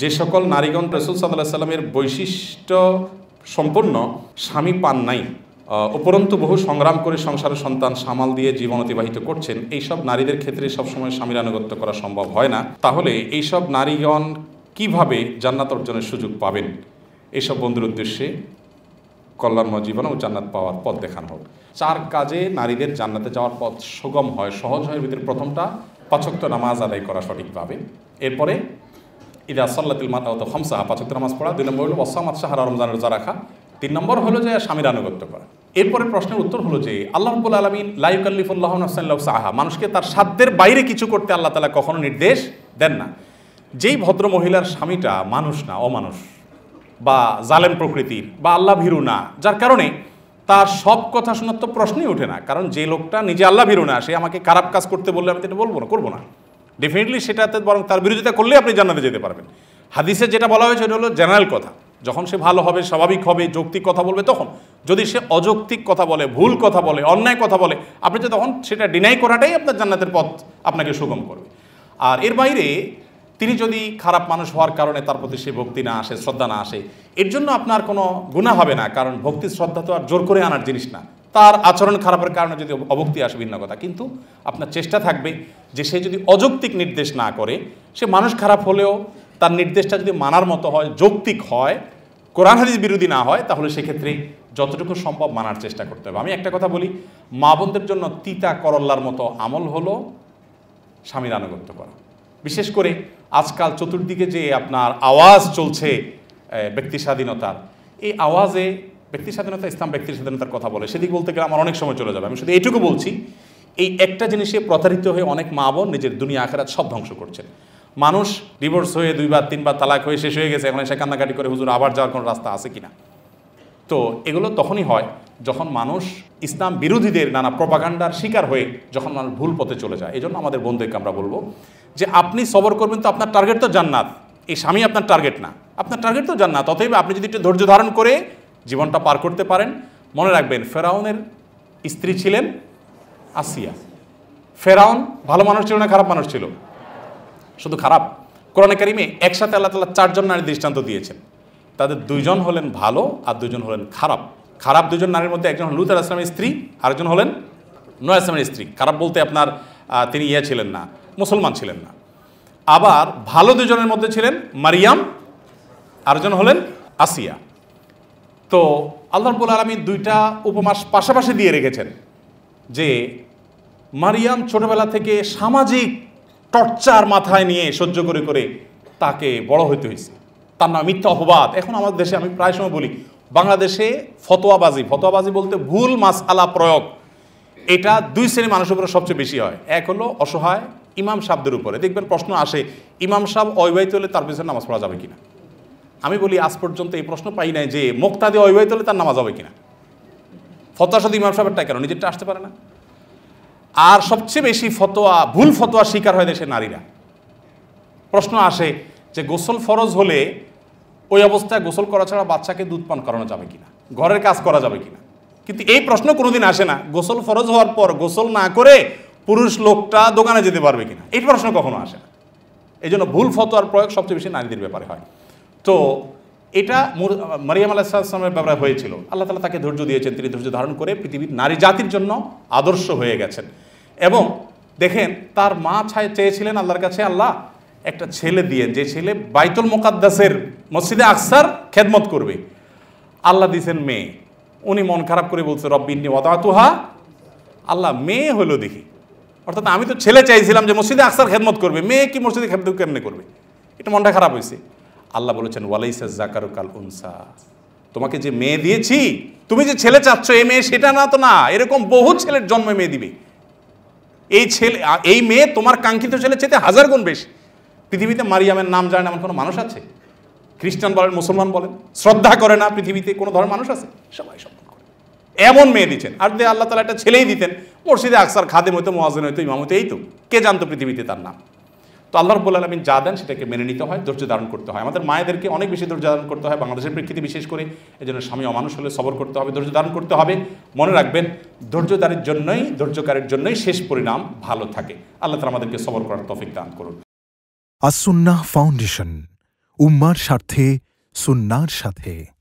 যে সকল নারীগণ রসুল সাল্লাহ সাল্লামের বৈশিষ্ট্য সম্পূর্ণ স্বামী পান নাই উপরন্তু বহু সংগ্রাম করে সংসারের সন্তান সামাল দিয়ে জীবন অতিবাহিত করছেন এইসব নারীদের ক্ষেত্রে সবসময় স্বামীর আনুগত্য করা সম্ভব হয় না তাহলে এইসব নারীগণ কিভাবে জান্নাত অর্জনের সুযোগ পাবেন এইসব বন্ধুর উদ্দেশ্যে কল্যাণময় জীবন ও জান্নাত পাওয়ার পথ দেখানো হোক চার কাজে নারীদের জান্নাতে যাওয়ার পথ সুগম হয় সহজ হয় ভিতরে প্রথমটা পাচক্ত নামাজ আদায় করা সঠিকভাবে এরপরে ইদা সল্লাতিল মাতাহত হমসাহা পাঁচক নামাজ পড়া দুই নম্বর হলো ওসামাত সাহা রমজান রোজা রাখা তিন নম্বর হলো যে স্বামীর আনুগত্য করা এরপরে প্রশ্নের উত্তর হলো যে আল্লাহ রব্বুল আলমিন লাইকাল্লিফুল্লাহ সাল্লাহ সাহা মানুষকে তার সাধ্যের বাইরে কিছু করতে আল্লাহ তালা কখনো নির্দেশ দেন না যেই ভদ্র মহিলার স্বামীটা মানুষ না অমানুষ বা জালেম প্রকৃতির বা আল্লাহ ভীরু না যার কারণে তার সব কথা শোনার তো প্রশ্নই ওঠে না কারণ যে লোকটা নিজে আল্লাহ ভীরু না সে আমাকে খারাপ কাজ করতে বললে আমি তো এটা বলবো না করবো না ডেফিনেটলি সেটাতে বরং তার বিরোধিতা করলে আপনি জানাতে যেতে পারবেন হাদিসে যেটা বলা হয়েছে ওটা হলো জেনারেল কথা যখন সে ভালো হবে স্বাভাবিক হবে যৌক্তিক কথা বলবে তখন যদি সে অযৌক্তিক কথা বলে ভুল কথা বলে অন্যায় কথা বলে আপনি তো তখন সেটা ডিনাই করাটাই আপনার জান্নাতের পথ আপনাকে সুগম করবে আর এর বাইরে তিনি যদি খারাপ মানুষ হওয়ার কারণে তার প্রতি সে ভক্তি না আসে শ্রদ্ধা না আসে এর জন্য আপনার কোনো গুণা হবে না কারণ ভক্তি শ্রদ্ধা তো আর জোর করে আনার জিনিস না তার আচরণ খারাপের কারণে যদি অবক্তি আসে ভিন্ন কথা কিন্তু আপনার চেষ্টা থাকবে যে সে যদি অযৌক্তিক নির্দেশ না করে সে মানুষ খারাপ হলেও তার নির্দেশটা যদি মানার মতো হয় যৌক্তিক হয় কোরআন হাদিস বিরোধী না হয় তাহলে সেক্ষেত্রে যতটুকু সম্ভব মানার চেষ্টা করতে হবে আমি একটা কথা বলি মা বোনদের জন্য তিতা করল্লার মতো আমল হলো স্বামীর আনুগত্য করা বিশেষ করে আজকাল চতুর্দিকে যে আপনার আওয়াজ চলছে ব্যক্তি স্বাধীনতার এই আওয়াজে ব্যক্তির স্বাধীনতা ইসলাম ব্যক্তির স্বাধীনতার কথা বলে সেদিক বলতে গেলে আমার অনেক সময় চলে যাবে আমি শুধু এইটুকু বলছি এই একটা জিনিসে প্রতারিত হয়ে অনেক মা বোন নিজের দুনিয়া আখেরাত সব ধ্বংস করছেন মানুষ ডিভোর্স হয়ে দুইবার তিনবার তালাক হয়ে শেষ হয়ে গেছে এখন এসে কান্নাকাটি করে হুজুর আবার যাওয়ার কোনো রাস্তা আছে কিনা তো এগুলো তখনই হয় যখন মানুষ ইসলাম বিরোধীদের নানা প্রপাগান্ডার শিকার হয়ে যখন মানুষ ভুল পথে চলে যায় এই জন্য আমাদের বন্ধুকে আমরা বলবো যে আপনি সবর করবেন তো আপনার টার্গেট তো জান্নাত এই স্বামী আপনার টার্গেট না আপনার টার্গেট তো জান্নাত অতএব আপনি যদি একটু ধৈর্য ধারণ করে জীবনটা পার করতে পারেন মনে রাখবেন ফেরাউনের স্ত্রী ছিলেন আসিয়া ফেরাউন ভালো মানুষ ছিল না খারাপ মানুষ ছিল শুধু খারাপ কোরআনে কারিমে একসাথে আল্লাহ তালা চারজন নারীর দৃষ্টান্ত দিয়েছেন তাদের দুইজন হলেন ভালো আর দুজন হলেন খারাপ খারাপ দুজন নারীর মধ্যে একজন হলেন লুতার আসলামের স্ত্রী আরেকজন হলেন নয় আসলামের স্ত্রী খারাপ বলতে আপনার তিনি ইয়া ছিলেন না মুসলমান ছিলেন না আবার ভালো দুজনের মধ্যে ছিলেন মারিয়াম আরেকজন হলেন আসিয়া তো আল্লাহ রব্বুল আলমী দুইটা উপমাস পাশাপাশি দিয়ে রেখেছেন যে মারিয়াম ছোটবেলা থেকে সামাজিক টর্চার মাথায় নিয়ে সহ্য করে করে তাকে বড় হইতে হয়েছে তার নাম মিথ্যা অপবাদ এখন আমাদের দেশে আমি প্রায় সময় বলি বাংলাদেশে ফতোয়াবাজি ফতোয়াবাজি বলতে ভুল মাস আলা প্রয়োগ এটা দুই শ্রেণীর মানুষের উপরে সবচেয়ে বেশি হয় এক হলো অসহায় ইমাম সাহদের উপরে দেখবেন প্রশ্ন আসে ইমাম সাহ অবাহিত হলে তার পিছনে নামাজ পড়া যাবে কিনা আমি বলি আজ পর্যন্ত এই প্রশ্ন পাই নাই যে মোক্তাদি অবিবাহিত হলে তার নামাজ হবে কিনা ফতোয়া শুধু ইমাম সাহেবেরটা কেন নিজেরটা আসতে পারে না আর সবচেয়ে বেশি ফতোয়া ভুল ফতোয়া শিকার হয় দেশের নারীরা প্রশ্ন আসে যে গোসল ফরজ হলে ওই অবস্থায় গোসল করা ছাড়া বাচ্চাকে দুধ পান করানো যাবে কিনা ঘরের কাজ করা যাবে কিনা কিন্তু এই প্রশ্ন কোনোদিন আসে না গোসল ফরজ হওয়ার পর গোসল না করে পুরুষ লোকটা দোকানে যেতে পারবে কিনা এই প্রশ্ন কখনো আসে না এই জন্য ভুল ফতোয়ার প্রয়োগ সবচেয়ে বেশি নারীদের ব্যাপারে হয় তো এটা মারিয়াম আল্লাহ ব্যাপারে হয়েছিল আল্লাহ তালা তাকে ধৈর্য দিয়েছেন তিনি ধৈর্য ধারণ করে পৃথিবীর নারী জাতির জন্য আদর্শ হয়ে গেছেন এবং দেখেন তার মা ছায় চেয়েছিলেন আল্লাহর কাছে আল্লাহ একটা ছেলে দিয়ে যে ছেলে বাইতুল মোকাদ্দাসের মসজিদে আকসার খেদমত করবে আল্লাহ দিয়েছেন মেয়ে উনি মন খারাপ করে বলছে রব্বিনী অতাতুহা আল্লাহ মেয়ে হলো দেখি অর্থাৎ আমি তো ছেলে চাইছিলাম যে মসজিদে আকসার খেদমত করবে মেয়ে কি মসজিদে খেদমত কেমনে করবে এটা মনটা খারাপ হয়েছে আল্লাহ বলেছেন ওয়ালাইসা কাল উনসা তোমাকে যে মেয়ে দিয়েছি তুমি যে ছেলে চাচ্ছ এই মেয়ে সেটা না তো না এরকম বহু ছেলের জন্ম মেয়ে দিবে এই ছেলে এই মেয়ে তোমার কাঙ্ক্ষিত ছেলে চেতে হাজার গুণ বেশি পৃথিবীতে মারিয়ামের নাম জানে এমন কোনো মানুষ আছে খ্রিস্টান বলেন মুসলমান বলেন শ্রদ্ধা করে না পৃথিবীতে কোনো ধরনের মানুষ আছে সবাই সব করে এমন মেয়ে দিচ্ছেন আর যদি আল্লাহ তালা একটা ছেলেই দিতেন মসজিদে আকসার খাদেম হইতো মহাজন হইতো ইমাম হইতো এই তো কে জানতো পৃথিবীতে তার নাম তো আল্লাহ রব্বুল আলমিন যা দেন সেটাকে মেনে নিতে হয় ধৈর্য ধারণ করতে হয় আমাদের মায়েদেরকে অনেক বেশি ধৈর্য ধারণ করতে হয় বাংলাদেশের প্রেক্ষিতে বিশেষ করে এই জন্য স্বামী অমানুষ হলে সবর করতে হবে ধৈর্য ধারণ করতে হবে মনে রাখবেন ধৈর্যদারের জন্যই ধৈর্যকারের জন্যই শেষ পরিণাম ভালো থাকে আল্লাহ তালা আমাদেরকে সবর করার তফিক দান করুন আসুন্না ফাউন্ডেশন উম্মার স্বার্থে সুন্নার সাথে